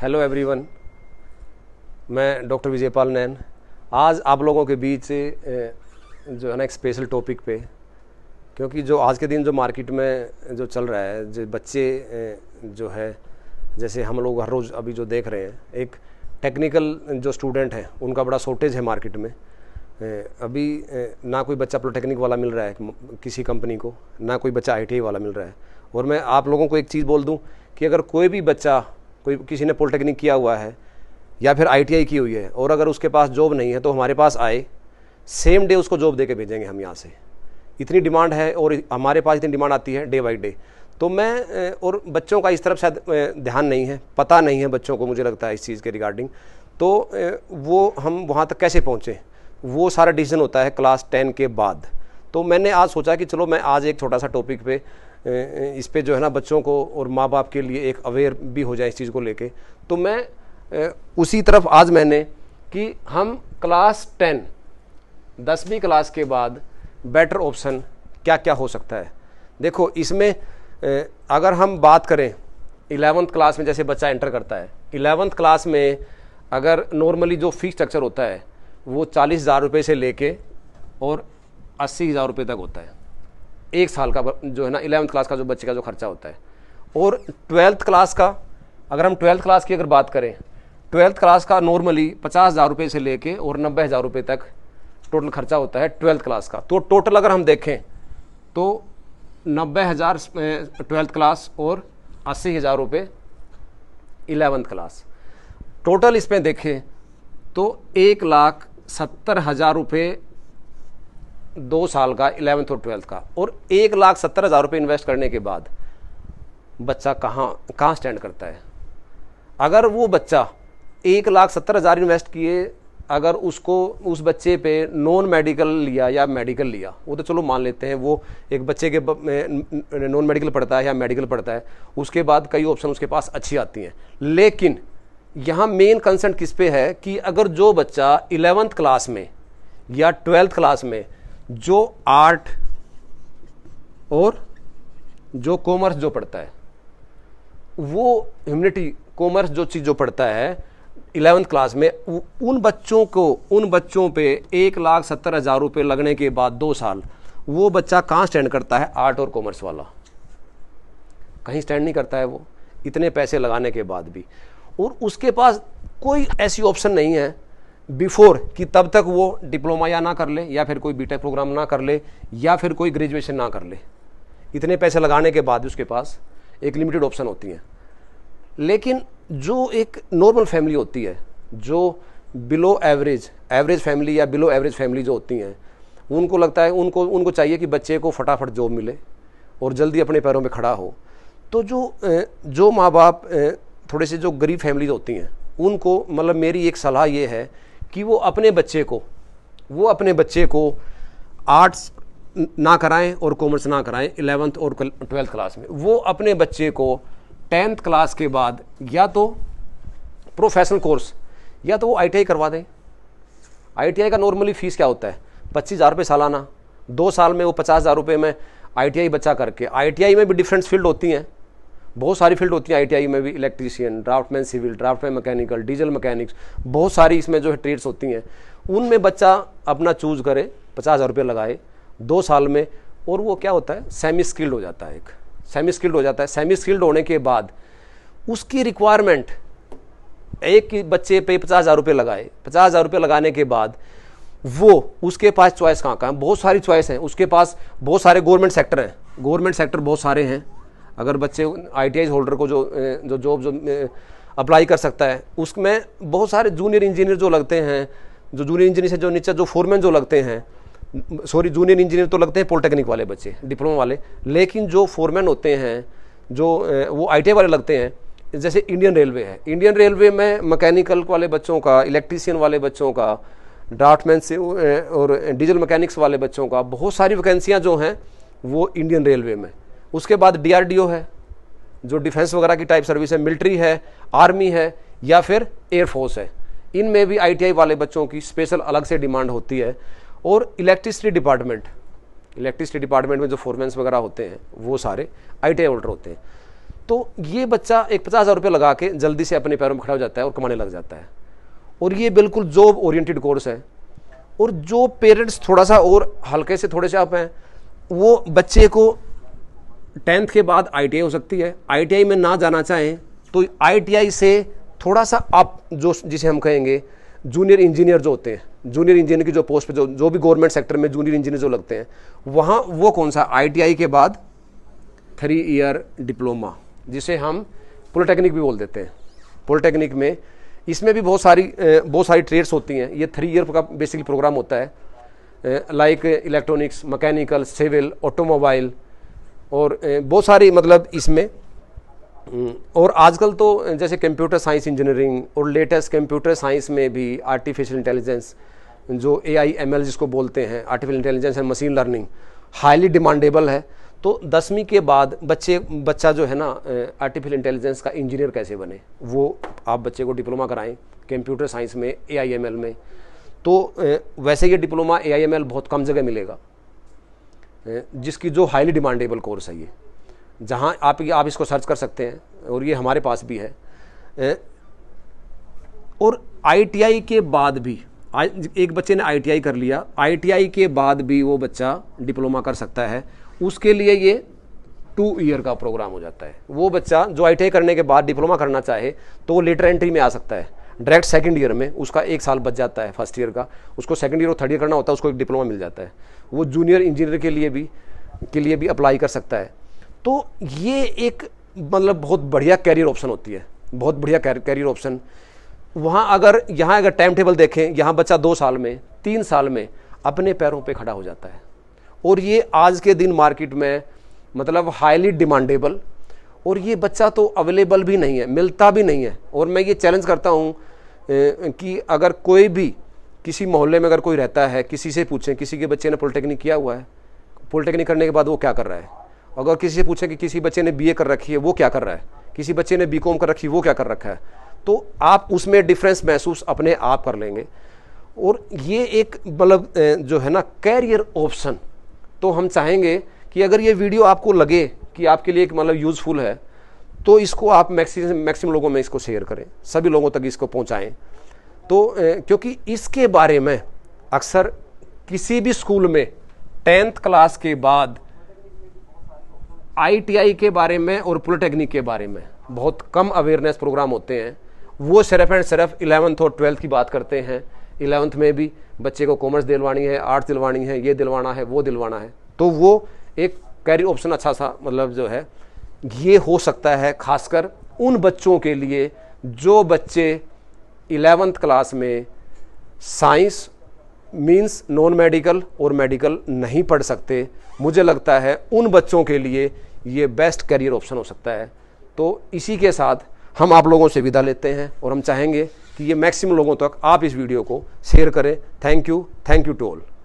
hello everyone मैं doctor Vijaypal Nain आज आप लोगों के बीच जो है ना एक स्पेशल टॉपिक पे क्योंकि जो आज के दिन जो मार्केट में जो चल रहा है जो बच्चे जो है जैसे हम लोग हर रोज़ अभी जो देख रहे हैं एक टेक्निकल जो स्टूडेंट हैं उनका बड़ा शॉर्टेज है मार्केट में अभी ना कोई बच्चा पॉलिटेक्निक वाला मिल रहा है किसी कंपनी को ना कोई बच्चा आईटीआई वाला मिल रहा है और मैं आप लोगों को एक चीज़ बोल दूं कि अगर कोई भी बच्चा कोई किसी ने पॉलिटेक्निक किया हुआ है या फिर आईटीआई की हुई है और अगर उसके पास जॉब नहीं है तो हमारे पास आए सेम डे उसको जॉब दे के भेजेंगे हम यहाँ से इतनी डिमांड है और हमारे पास इतनी डिमांड आती है डे बाई डे तो मैं और बच्चों का इस तरफ शायद ध्यान नहीं है पता नहीं है बच्चों को मुझे लगता है इस चीज़ के रिगार्डिंग तो वो हम वहाँ तक कैसे पहुँचें वो सारा डिसीजन होता है क्लास टेन के बाद तो मैंने आज सोचा कि चलो मैं आज एक छोटा सा टॉपिक पे इस पर जो है ना बच्चों को और माँ बाप के लिए एक अवेयर भी हो जाए इस चीज़ को लेके तो मैं उसी तरफ आज मैंने कि हम क्लास टेन दसवीं क्लास के बाद बेटर ऑप्शन क्या क्या हो सकता है देखो इसमें अगर हम बात करें इलेवंथ क्लास में जैसे बच्चा एंटर करता है इलेवंथ क्लास में अगर नॉर्मली जो फीस स्ट्रक्चर होता है वो चालीस हज़ार रुपये से लेके और अस्सी हज़ार रुपये तक होता है एक साल का जो है ना इलेवंथ क्लास का जो बच्चे का जो खर्चा होता है और ट्वेल्थ क्लास का अगर हम ट्वेल्थ क्लास की अगर बात करें ट्वेल्थ क्लास का नॉर्मली पचास हज़ार रुपये से लेके और नब्बे हज़ार रुपये तक टोटल खर्चा होता है ट्वेल्थ क्लास का तो टोटल अगर हम देखें तो नब्बे हज़ार ट्वेल्थ क्लास और अस्सी हज़ार रुपये इलेवंथ क्लास टोटल इसमें देखें तो एक लाख सत्तर हज़ार रुपये दो साल का इलेवंथ और ट्वेल्थ का और एक लाख सत्तर हज़ार रुपये इन्वेस्ट करने के बाद बच्चा कहाँ कहाँ स्टैंड करता है अगर वो बच्चा एक लाख सत्तर हज़ार इन्वेस्ट किए अगर उसको उस बच्चे पे नॉन मेडिकल लिया या मेडिकल लिया वो तो चलो मान लेते हैं वो एक बच्चे के नॉन मेडिकल पढ़ता है या मेडिकल पढ़ता है उसके बाद कई ऑप्शन उसके पास अच्छी आती हैं लेकिन यहाँ मेन कंसर्न किस पे है कि अगर जो बच्चा इलेवंथ क्लास में या ट्वेल्थ क्लास में जो आर्ट और जो कॉमर्स जो पढ़ता है वो ह्यूमनिटी कॉमर्स जो चीज़ जो पढ़ता है इलेवेंथ क्लास में उन बच्चों को उन बच्चों पे एक लाख सत्तर हज़ार रुपये लगने के बाद दो साल वो बच्चा कहाँ स्टैंड करता है आर्ट और कॉमर्स वाला कहीं स्टैंड नहीं करता है वो इतने पैसे लगाने के बाद भी और उसके पास कोई ऐसी ऑप्शन नहीं है बिफोर कि तब तक वो डिप्लोमा या ना कर ले या फिर कोई बीटेक प्रोग्राम ना कर ले या फिर कोई ग्रेजुएशन ना कर ले इतने पैसे लगाने के बाद उसके पास एक लिमिटेड ऑप्शन होती हैं लेकिन जो एक नॉर्मल फैमिली होती है जो बिलो एवरेज एवरेज फैमिली या बिलो एवरेज फैमिली जो होती हैं उनको लगता है उनको उनको चाहिए कि बच्चे को फटाफट जॉब मिले और जल्दी अपने पैरों में खड़ा हो तो जो जो माँ बाप थोड़े से जो गरीब फैमिलीज होती हैं उनको मतलब मेरी एक सलाह ये है कि वो अपने बच्चे को वो अपने बच्चे को आर्ट्स ना कराएं और कॉमर्स ना कराएं इलेवंथ और ट्वेल्थ क्लास में वो अपने बच्चे को टेंथ क्लास के बाद या तो प्रोफेशनल कोर्स या तो वो आई करवा दें आई का नॉर्मली फ़ीस क्या होता है पच्चीस हज़ार रुपये सालाना दो साल में वो पचास हज़ार रुपये में आई बच्चा करके आई में भी डिफरेंट फील्ड होती हैं बहुत सारी फील्ड होती हैं आईटीआई में भी electrician draftman civil draftman mechanical diesel mechanics बहुत सारी इसमें जो है ट्रेड्स होती हैं उनमें बच्चा अपना चूज करे पचास हज़ार रुपये लगाए दो साल में और वो क्या होता है सेमी स्किल्ड हो जाता है एक सेमी स्किल्ड हो जाता है सेमी स्किल्ड होने के बाद उसकी रिक्वायरमेंट एक बच्चे पे पचास हज़ार रुपये लगाए पचास हज़ार रुपये लगाने के बाद वो उसके पास चॉइस कहाँ कहाँ बहुत सारी चॉइस हैं उसके पास बहुत सारे गवर्नमेंट सेक्टर हैं गवर्नमेंट सेक्टर बहुत सारे हैं अगर बच्चे आई होल्डर को जो जो जॉब जो, जो अप्लाई कर सकता है उसमें बहुत सारे जूनियर इंजीनियर जो लगते हैं जो जूनियर इंजीनियर से जो नीचे जो फोरमैन जो लगते हैं सॉरी जूनियर इंजीनियर तो लगते हैं पॉलिटेक्निक वाले बच्चे डिप्लोमा वाले लेकिन जो फोरमैन होते हैं जो वो आई वाले लगते हैं जैसे इंडियन रेलवे है इंडियन रेलवे में मैकेनिकल वाले बच्चों का इलेक्ट्रीशियन वाले बच्चों का ड्राफ्टमैन से और डीजल मैकेनिक्स वाले बच्चों का बहुत सारी वैकेंसियाँ जो हैं वो इंडियन रेलवे में उसके बाद डीआरडीओ है जो डिफेंस वगैरह की टाइप सर्विस है मिलिट्री है आर्मी है या फिर एयरफोर्स है इनमें भी आईटीआई वाले बच्चों की स्पेशल अलग से डिमांड होती है और इलेक्ट्रिसिटी डिपार्टमेंट इलेक्ट्रिसिटी डिपार्टमेंट में जो फोरमैंस वगैरह होते हैं वो सारे आई टी होल्डर होते हैं तो ये बच्चा एक पचास हज़ार रुपये लगा के जल्दी से अपने पैरों में खड़ा हो जाता है और कमाने लग जाता है और ये बिल्कुल जॉब ओरिएंटेड कोर्स है और जो पेरेंट्स थोड़ा सा और हल्के से थोड़े से आप हैं वो बच्चे को टेंथ के बाद आई हो सकती है आई में ना जाना चाहें तो आई से थोड़ा सा अप जो जिसे हम कहेंगे जूनियर इंजीनियर जो होते हैं जूनियर इंजीनियर की जो पोस्ट पे जो जो भी गवर्नमेंट सेक्टर में जूनियर इंजीनियर जो लगते हैं वहाँ वो कौन सा आईटीआई के बाद थ्री ईयर डिप्लोमा जिसे हम पॉलिटेक्निक भी बोल देते हैं पॉलिटेक्निक में इसमें भी बहुत सारी बहुत सारी ट्रेड्स होती हैं ये थ्री ईयर का बेसिकली प्रोग्राम होता है like electronics mechanical civil automobile और बहुत सारी मतलब इसमें और आजकल तो जैसे कंप्यूटर साइंस इंजीनियरिंग और लेटेस्ट कंप्यूटर साइंस में भी आर्टिफिशियल इंटेलिजेंस जो ए आई एम एल जिसको बोलते हैं artificial intelligence and machine learning highly demandable है तो दसवीं के बाद बच्चे बच्चा जो है ना आर्टिफिशियल इंटेलिजेंस का इंजीनियर कैसे बने वो आप बच्चे को डिप्लोमा कराएं कंप्यूटर साइंस में ए आई एम एल में तो वैसे ये diploma A I M L बहुत कम जगह मिलेगा जिसकी जो हाईली डिमांडेबल कोर्स है ये जहाँ आप ये आप इसको सर्च कर सकते हैं और ये हमारे पास भी है और आईटीआई के बाद भी एक बच्चे ने आईटीआई कर लिया आईटीआई के बाद भी वो बच्चा डिप्लोमा कर सकता है उसके लिए ये टू ईयर का प्रोग्राम हो जाता है वो बच्चा जो आई करने के बाद डिप्लोमा करना चाहे तो वो लेटर एंट्री में आ सकता है डायरेक्ट सेकेंड ईयर में उसका एक साल बच जाता है फर्स्ट ईयर का उसको सेकेंड ईयर और थर्ड ईयर करना होता है उसको एक डिप्लोमा मिल जाता है वो जूनियर इंजीनियर के लिए भी के लिए भी अप्लाई कर सकता है तो ये एक मतलब बहुत बढ़िया कैरियर ऑप्शन होती है बहुत बढ़िया कैरियर ऑप्शन वहाँ अगर यहाँ अगर टाइम टेबल देखें यहाँ बच्चा दो साल में तीन साल में अपने पैरों पे खड़ा हो जाता है और ये आज के दिन मार्केट में मतलब हाईली डिमांडेबल और ये बच्चा तो अवेलेबल भी नहीं है मिलता भी नहीं है और मैं ये चैलेंज करता हूँ कि अगर कोई भी किसी मोहल्ले में अगर कोई रहता है किसी से पूछें किसी के बच्चे ने पॉलिटेक्निक किया हुआ है पॉलिटेक्निक करने के बाद वो क्या कर रहा है अगर किसी से पूछें कि किसी बच्चे ने बीए कर रखी है वो क्या कर रहा है किसी बच्चे ने बीकॉम कर रखी है वो क्या कर रखा है तो आप उसमें डिफरेंस महसूस अपने आप कर लेंगे और ये एक मतलब जो है ना कैरियर ऑप्शन तो हम चाहेंगे कि अगर ये वीडियो आपको लगे कि आपके लिए एक मतलब यूज़फुल है तो इसको आप मैक्सिम मैक्सिमम लोगों में इसको शेयर करें सभी लोगों तक इसको पहुंचाएं तो क्योंकि इसके बारे में अक्सर किसी भी स्कूल में टेंथ क्लास के बाद आईटीआई के बारे में और पॉलिटेक्निक के बारे में बहुत कम अवेयरनेस प्रोग्राम होते हैं वो सिर्फ एंड सिर्फ इलेवंथ और ट्वेल्थ की बात करते हैं इलेवंथ में भी बच्चे को कॉमर्स दिलवानी है आर्ट्स दिलवानी है ये दिलवाना है वो दिलवाना है तो वो एक कैरियर ऑप्शन अच्छा सा मतलब जो है ये हो सकता है खासकर उन बच्चों के लिए जो बच्चे इलेवेंथ क्लास में साइंस मींस नॉन मेडिकल और मेडिकल नहीं पढ़ सकते मुझे लगता है उन बच्चों के लिए ये बेस्ट करियर ऑप्शन हो सकता है तो इसी के साथ हम आप लोगों से विदा लेते हैं और हम चाहेंगे कि ये मैक्सिमम लोगों तक आप इस वीडियो को शेयर करें thank you thank you to all